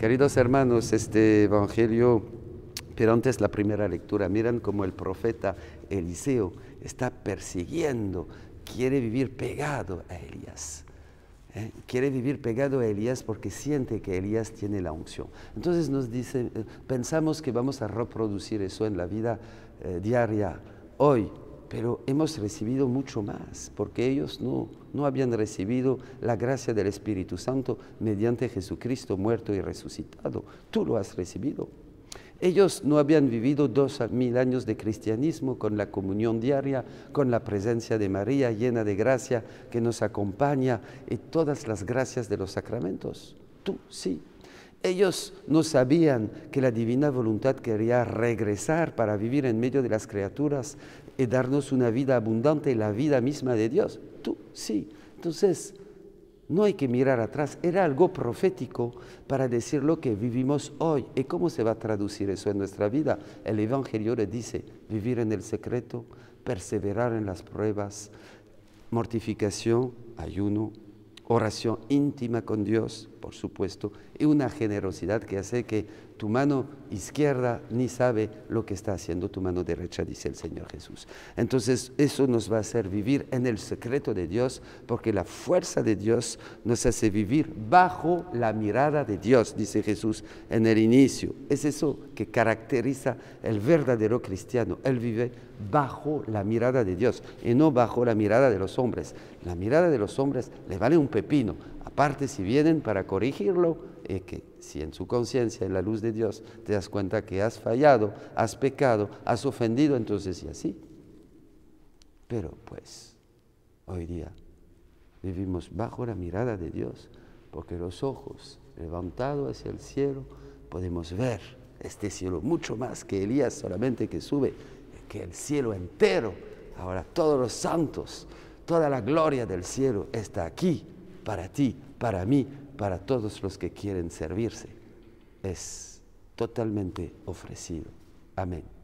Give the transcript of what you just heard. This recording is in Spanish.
Queridos hermanos, este Evangelio, pero antes la primera lectura, miran cómo el profeta Eliseo está persiguiendo, quiere vivir pegado a Elías. ¿eh? Quiere vivir pegado a Elías porque siente que Elías tiene la unción. Entonces nos dice, eh, pensamos que vamos a reproducir eso en la vida eh, diaria. Hoy pero hemos recibido mucho más, porque ellos no, no habían recibido la gracia del Espíritu Santo mediante Jesucristo muerto y resucitado. Tú lo has recibido. Ellos no habían vivido dos mil años de cristianismo con la comunión diaria, con la presencia de María llena de gracia que nos acompaña y todas las gracias de los sacramentos. Tú sí. Ellos no sabían que la divina voluntad quería regresar para vivir en medio de las criaturas y darnos una vida abundante, la vida misma de Dios. Tú, sí. Entonces, no hay que mirar atrás, era algo profético para decir lo que vivimos hoy y cómo se va a traducir eso en nuestra vida. El Evangelio le dice vivir en el secreto, perseverar en las pruebas, mortificación, ayuno, oración íntima con Dios, por supuesto, y una generosidad que hace que tu mano izquierda ni sabe lo que está haciendo tu mano derecha, dice el Señor Jesús. Entonces eso nos va a hacer vivir en el secreto de Dios, porque la fuerza de Dios nos hace vivir bajo la mirada de Dios, dice Jesús en el inicio. Es eso que caracteriza el verdadero cristiano. Él vive bajo la mirada de Dios y no bajo la mirada de los hombres. La mirada de los hombres le vale un pino, Aparte, si vienen para corregirlo, es que si en su conciencia, en la luz de Dios, te das cuenta que has fallado, has pecado, has ofendido, entonces y así. Pero pues, hoy día vivimos bajo la mirada de Dios, porque los ojos levantados hacia el cielo podemos ver este cielo mucho más que Elías solamente que sube, que el cielo entero. Ahora todos los santos, toda la gloria del cielo está aquí para ti, para mí, para todos los que quieren servirse. Es totalmente ofrecido. Amén.